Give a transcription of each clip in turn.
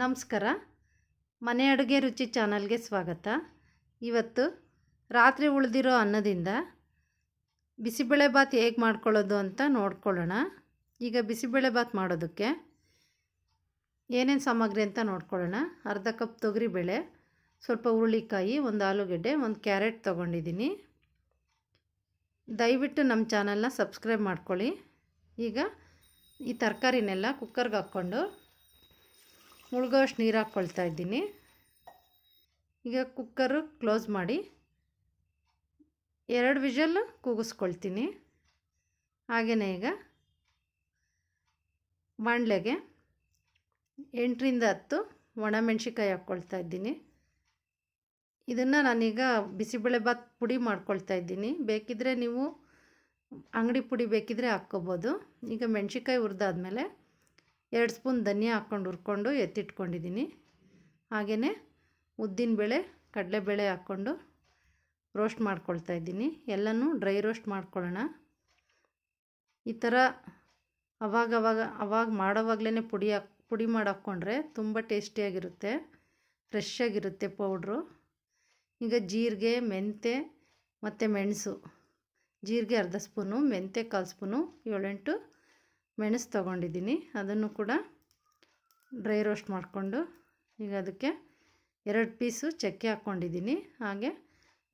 ನಮಸ್ಕಾರ ಮನೆ ಅಡುಗೆ ರುಚಿ ಚಾನಲ್ಗೆ ಸ್ವಾಗತ ಇವತ್ತು ರಾತ್ರಿ ಉಳಿದಿರೋ ಅನ್ನದಿಂದ ಬಿಸಿಬೇಳೆಭಾತ್ ಹೇಗೆ ಮಾಡ್ಕೊಳ್ಳೋದು ಅಂತ ನೋಡ್ಕೊಳ್ಳೋಣ ಈಗ ಬಿಸಿಬೇಳೆಭಾತ್ ಮಾಡೋದಕ್ಕೆ ಏನೇನು ಸಾಮಗ್ರಿ ಅಂತ ನೋಡ್ಕೊಳ್ಳೋಣ ಅರ್ಧ ಕಪ್ ತೊಗರಿಬೇಳೆ ಸ್ವಲ್ಪ ಹುರುಳಿಕಾಯಿ ಒಂದು ಆಲೂಗೆಡ್ಡೆ ಒಂದು ಕ್ಯಾರೆಟ್ ತೊಗೊಂಡಿದ್ದೀನಿ ದಯವಿಟ್ಟು ನಮ್ಮ ಚಾನಲ್ನ ಸಬ್ಸ್ಕ್ರೈಬ್ ಮಾಡ್ಕೊಳ್ಳಿ ಈಗ ಈ ತರಕಾರಿನೆಲ್ಲ ಕುಕ್ಕರ್ಗೆ ಹಾಕ್ಕೊಂಡು ಮುಳುಗೋಷ್ಟು ನೀರು ಹಾಕ್ಕೊಳ್ತಾ ಇದ್ದೀನಿ ಈಗ ಕುಕ್ಕರು ಕ್ಲೋಸ್ ಮಾಡಿ ಎರಡು ವಿಜಲ್ ಕೂಗಿಸ್ಕೊಳ್ತೀನಿ ಹಾಗೆಯೇ ಈಗ ಬಾಣಲೆಗೆ ಎಂಟರಿಂದ ಹತ್ತು ಮೆಣಸಿಕಾಯಿ ಹಾಕ್ಕೊಳ್ತಾ ಇದ್ದೀನಿ ಇದನ್ನು ನಾನೀಗ ಬಿಸಿಬೇಳೆಭಾತ್ ಪುಡಿ ಮಾಡ್ಕೊಳ್ತಾ ಇದ್ದೀನಿ ಬೇಕಿದ್ದರೆ ನೀವು ಅಂಗಡಿ ಪುಡಿ ಬೇಕಿದ್ದರೆ ಹಾಕ್ಕೋಬೋದು ಈಗ ಮೆಣ್ಸಿಕಾಯಿ ಹುರಿದಾದ್ಮೇಲೆ ಎರಡು ಸ್ಪೂನ್ ಧನಿಯಾ ಹಾಕ್ಕೊಂಡು ಹುರ್ಕೊಂಡು ಎತ್ತಿಟ್ಕೊಂಡಿದ್ದೀನಿ ಹಾಗೆಯೇ ಉದ್ದಿನಬೇಳೆ ಕಡಲೆಬೇಳೆ ಹಾಕ್ಕೊಂಡು ರೋಸ್ಟ್ ಮಾಡ್ಕೊಳ್ತಾ ಇದ್ದೀನಿ ಎಲ್ಲನೂ ಡ್ರೈ ರೋಸ್ಟ್ ಮಾಡ್ಕೊಳ್ಳೋಣ ಈ ಥರ ಅವಾಗವಾಗ ಅವಾಗ ಮಾಡೋವಾಗಲೇ ಪುಡಿ ಹಾಕ್ ಪುಡಿ ಹಾಕ್ಕೊಂಡ್ರೆ ತುಂಬ ಟೇಸ್ಟಿಯಾಗಿರುತ್ತೆ ಫ್ರೆಶ್ ಆಗಿರುತ್ತೆ ಪೌಡ್ರು ಈಗ ಜೀರಿಗೆ ಮೆಂತೆ ಮತ್ತು ಮೆಣಸು ಜೀರಿಗೆ ಅರ್ಧ ಸ್ಪೂನು ಮೆಂತೆ ಕಾಲು ಸ್ಪೂನು ಏಳೆಂಟು ಮೆಣಸು ತೊಗೊಂಡಿದ್ದೀನಿ ಅದನ್ನು ಕೂಡ ಡ್ರೈ ರೋಸ್ಟ್ ಮಾಡಿಕೊಂಡು ಈಗ ಅದಕ್ಕೆ ಎರಡು ಪೀಸು ಚಕ್ಕೆ ಹಾಕ್ಕೊಂಡಿದ್ದೀನಿ ಹಾಗೆ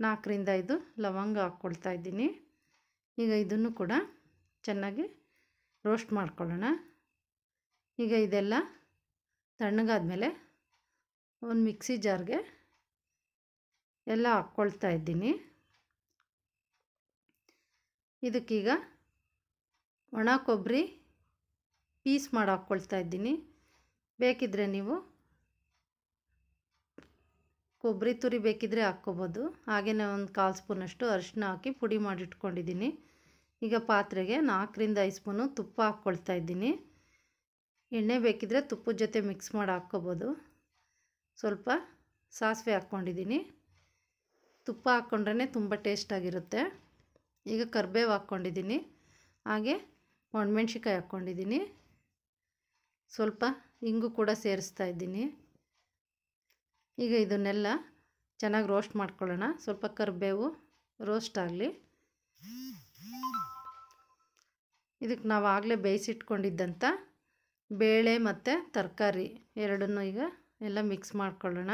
ನಾಲ್ಕರಿಂದ ಐದು ಲವಂಗ ಹಾಕ್ಕೊಳ್ತಾ ಇದ್ದೀನಿ ಈಗ ಇದನ್ನು ಕೂಡ ಚೆನ್ನಾಗಿ ರೋಸ್ಟ್ ಮಾಡ್ಕೊಳ್ಳೋಣ ಈಗ ಇದೆಲ್ಲ ತಣ್ಣಗಾದಮೇಲೆ ಒಂದು ಮಿಕ್ಸಿ ಜಾರ್ಗೆ ಎಲ್ಲ ಹಾಕ್ಕೊಳ್ತಾ ಇದ್ದೀನಿ ಇದಕ್ಕೀಗ ಒಣ ಕೊಬ್ಬರಿ ಪೀಸ್ ಮಾಡಿ ಹಾಕ್ಕೊಳ್ತಾ ಇದ್ದೀನಿ ಬೇಕಿದ್ರೆ ನೀವು ಕೊಬ್ಬರಿ ತುರಿ ಬೇಕಿದ್ದರೆ ಹಾಕ್ಕೊಬೋದು ಹಾಗೆಯೇ ಒಂದು ಕಾಲು ಸ್ಪೂನಷ್ಟು ಅರಿಶಿನ ಹಾಕಿ ಪುಡಿ ಮಾಡಿ ಇಟ್ಕೊಂಡಿದ್ದೀನಿ ಈಗ ಪಾತ್ರೆಗೆ ನಾಲ್ಕರಿಂದ ಐದು ಸ್ಪೂನು ತುಪ್ಪ ಹಾಕ್ಕೊಳ್ತಾ ಇದ್ದೀನಿ ಎಣ್ಣೆ ಬೇಕಿದ್ದರೆ ತುಪ್ಪದ ಜೊತೆ ಮಿಕ್ಸ್ ಮಾಡಿ ಹಾಕ್ಕೊಬೋದು ಸ್ವಲ್ಪ ಸಾಸಿವೆ ಹಾಕ್ಕೊಂಡಿದ್ದೀನಿ ತುಪ್ಪ ಹಾಕ್ಕೊಂಡ್ರೆ ತುಂಬ ಟೇಸ್ಟಾಗಿರುತ್ತೆ ಈಗ ಕರ್ಬೇವು ಹಾಕ್ಕೊಂಡಿದ್ದೀನಿ ಹಾಗೆ ಒಣಮೆಣ್ಸಿಕಾಯಿ ಹಾಕ್ಕೊಂಡಿದ್ದೀನಿ ಸ್ವಲ್ಪ ಇಂಗು ಕೂಡ ಸೇರಿಸ್ತಾ ಇದ್ದೀನಿ ಈಗ ಇದನ್ನೆಲ್ಲ ಚೆನ್ನಾಗಿ ರೋಸ್ಟ್ ಮಾಡ್ಕೊಳ್ಳೋಣ ಸ್ವಲ್ಪ ಕರಿಬೇವು ರೋಸ್ಟ್ ಆಗಲಿ ಇದಕ್ಕೆ ನಾವು ಆಗಲೇ ಬೇಯಿಸಿಟ್ಕೊಂಡಿದ್ದಂಥ ಬೇಳೆ ಮತ್ತು ತರಕಾರಿ ಎರಡನ್ನೂ ಈಗ ಎಲ್ಲ ಮಿಕ್ಸ್ ಮಾಡ್ಕೊಳ್ಳೋಣ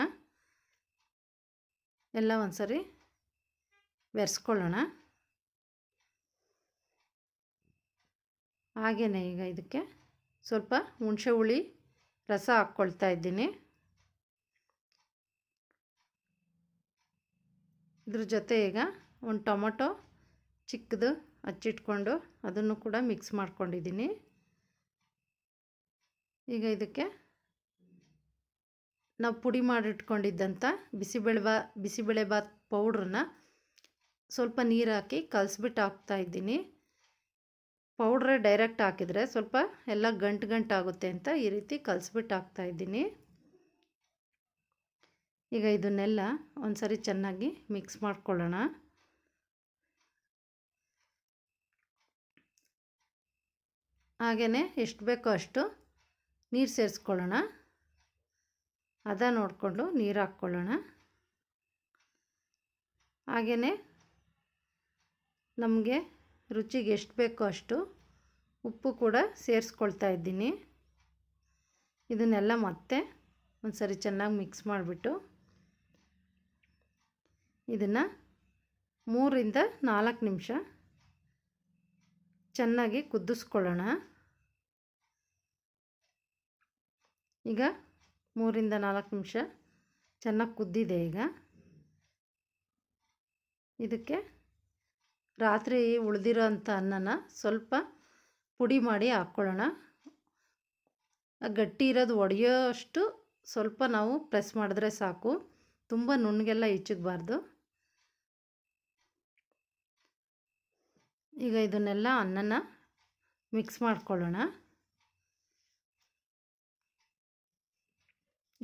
ಎಲ್ಲ ಒಂದ್ಸರಿ ಬೆರೆಸ್ಕೊಳ್ಳೋಣ ಹಾಗೆಯೇ ಈಗ ಇದಕ್ಕೆ ಸ್ವಲ್ಪ ಹುಣಸೆ ಹುಳಿ ರಸ ಹಾಕ್ಕೊಳ್ತಾ ಇದ್ದೀನಿ ಇದ್ರ ಜೊತೆ ಈಗ ಒಂದು ಟೊಮೊಟೊ ಚಿಕ್ಕದು ಹಚ್ಚಿಟ್ಕೊಂಡು ಅದನ್ನು ಕೂಡ ಮಿಕ್ಸ್ ಮಾಡ್ಕೊಂಡಿದ್ದೀನಿ ಈಗ ಇದಕ್ಕೆ ನಾವು ಪುಡಿ ಮಾಡಿಟ್ಕೊಂಡಿದ್ದಂಥ ಬಿಸಿಬೇಳೆಬಾ ಬಿಸಿಬೇಳೆಬಾತ್ ಪೌಡ್ರನ್ನ ಸ್ವಲ್ಪ ನೀರು ಹಾಕಿ ಹಾಕ್ತಾ ಹಾಕ್ತಾಯಿದ್ದೀನಿ ಪೌಡ್ರೇ ಡೈರೆಕ್ಟ್ ಹಾಕಿದರೆ ಸ್ವಲ್ಪ ಎಲ್ಲ ಗಂಟು ಗಂಟಾಗುತ್ತೆ ಅಂತ ಈ ರೀತಿ ಕಲಿಸ್ಬಿಟ್ಟು ಹಾಕ್ತಾಯಿದ್ದೀನಿ ಈಗ ಇದನ್ನೆಲ್ಲ ಒಂದು ಸರಿ ಚೆನ್ನಾಗಿ ಮಿಕ್ಸ್ ಮಾಡ್ಕೊಳ್ಳೋಣ ಹಾಗೆಯೇ ಎಷ್ಟು ಬೇಕೋ ಅಷ್ಟು ನೀರು ಸೇರಿಸ್ಕೊಳ್ಳೋಣ ಅದ ನೋಡಿಕೊಂಡು ನೀರು ಹಾಕ್ಕೊಳ್ಳೋಣ ಹಾಗೆಯೇ ನಮಗೆ ರುಚಿಗೆ ಎಷ್ಟು ಬೇಕೋ ಅಷ್ಟು ಉಪ್ಪು ಕೂಡ ಸೇರಿಸ್ಕೊಳ್ತಾ ಇದ್ದೀನಿ ಇದನ್ನೆಲ್ಲ ಮತ್ತೆ ಒಂದು ಸರಿ ಚೆನ್ನಾಗಿ ಮಿಕ್ಸ್ ಮಾಡಿಬಿಟ್ಟು ಇದನ್ನು ಮೂರಿಂದ ನಾಲ್ಕು ನಿಮಿಷ ಚೆನ್ನಾಗಿ ಕುದಿಸ್ಕೊಳ್ಳೋಣ ಈಗ ಮೂರಿಂದ ನಾಲ್ಕು ನಿಮಿಷ ಚೆನ್ನಾಗಿ ಕುದ್ದಿದೆ ಈಗ ಇದಕ್ಕೆ ರಾತ್ರಿ ಉಳಿದಿರೋ ಅನ್ನನ ಸ್ವಲ್ಪ ಪುಡಿ ಮಾಡಿ ಹಾಕ್ಕೊಳ್ಳೋಣ ಗಟ್ಟಿ ಇರೋದು ಒಡೆಯೋ ಅಷ್ಟು ಸ್ವಲ್ಪ ನಾವು ಪ್ರೆಸ್ ಮಾಡಿದ್ರೆ ಸಾಕು ತುಂಬ ನುಣ್ಣಗೆಲ್ಲ ಹೆಚ್ಚಿಗಬಾರ್ದು ಈಗ ಇದನ್ನೆಲ್ಲ ಅನ್ನನ ಮಿಕ್ಸ್ ಮಾಡ್ಕೊಳ್ಳೋಣ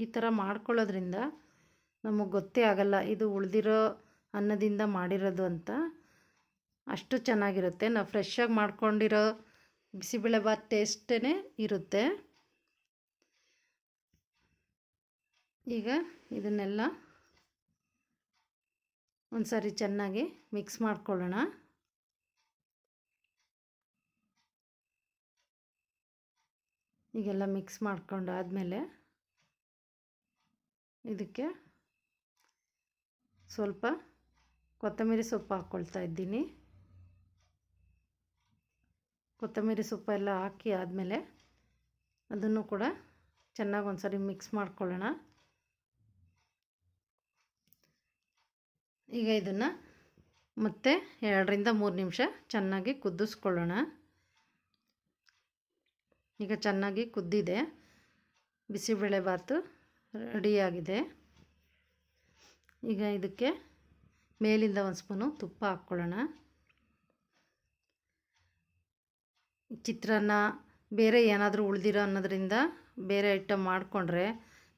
ಈ ಥರ ಮಾಡ್ಕೊಳ್ಳೋದ್ರಿಂದ ನಮಗೆ ಗೊತ್ತೇ ಆಗಲ್ಲ ಇದು ಉಳಿದಿರೋ ಅನ್ನದಿಂದ ಮಾಡಿರೋದು ಅಂತ ಅಷ್ಟು ಚೆನ್ನಾಗಿರುತ್ತೆ ನಾವು ಫ್ರೆಶ್ಶಾಗಿ ಮಾಡ್ಕೊಂಡಿರೋ ಬಿಸಿಬೇಳೆಬಾತ್ ಟೇಸ್ಟೇ ಇರುತ್ತೆ ಈಗ ಇದನ್ನೆಲ್ಲ ಒಂದು ಚೆನ್ನಾಗಿ ಮಿಕ್ಸ್ ಮಾಡ್ಕೊಳ್ಳೋಣ ಈಗೆಲ್ಲ ಮಿಕ್ಸ್ ಮಾಡ್ಕೊಂಡು ಆದಮೇಲೆ ಇದಕ್ಕೆ ಸ್ವಲ್ಪ ಕೊತ್ತಂಬರಿ ಸೊಪ್ಪು ಹಾಕ್ಕೊಳ್ತಾ ಇದ್ದೀನಿ ಕೊತ್ತಂಬರಿ ಎಲ್ಲ ಹಾಕಿ ಆದಮೇಲೆ ಅದನ್ನು ಕೂಡ ಚೆನ್ನಾಗಿ ಒಂದ್ಸರಿ ಮಿಕ್ಸ್ ಮಾಡ್ಕೊಳ್ಳೋಣ ಈಗ ಇದನ್ನು ಮತ್ತೆ ಎರಡರಿಂದ ಮೂರು ನಿಮಿಷ ಚೆನ್ನಾಗಿ ಕುದಿಸ್ಕೊಳ್ಳೋಣ ಈಗ ಚೆನ್ನಾಗಿ ಕುದ್ದಿದೆ ಬಿಸಿಬೇಳೆಬಾತು ರೆಡಿಯಾಗಿದೆ ಈಗ ಇದಕ್ಕೆ ಮೇಲಿಂದ ಒಂದು ಸ್ಪೂನು ತುಪ್ಪ ಹಾಕ್ಕೊಳ್ಳೋಣ ಚಿತ್ರಾನ್ನ ಬೇರೆ ಏನಾದರೂ ಉಳಿದಿರೋ ಅನ್ನೋದ್ರಿಂದ ಬೇರೆ ಐಟಮ್ ಮಾಡಿಕೊಂಡ್ರೆ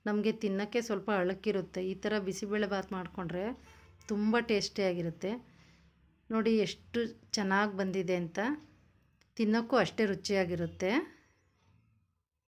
ನಮಗೆ ತಿನ್ನೋಕ್ಕೆ ಸ್ವಲ್ಪ ಅಳಕ್ಕಿರುತ್ತೆ ಈ ಥರ ಬಿಸಿಬೇಳೆ ಭಾತ್ ಮಾಡಿಕೊಂಡ್ರೆ ತುಂಬ ಟೇಸ್ಟಿಯಾಗಿರುತ್ತೆ ನೋಡಿ ಎಷ್ಟು ಚೆನ್ನಾಗಿ ಬಂದಿದೆ ಅಂತ ತಿನ್ನೋಕ್ಕೂ ಅಷ್ಟೇ ರುಚಿಯಾಗಿರುತ್ತೆ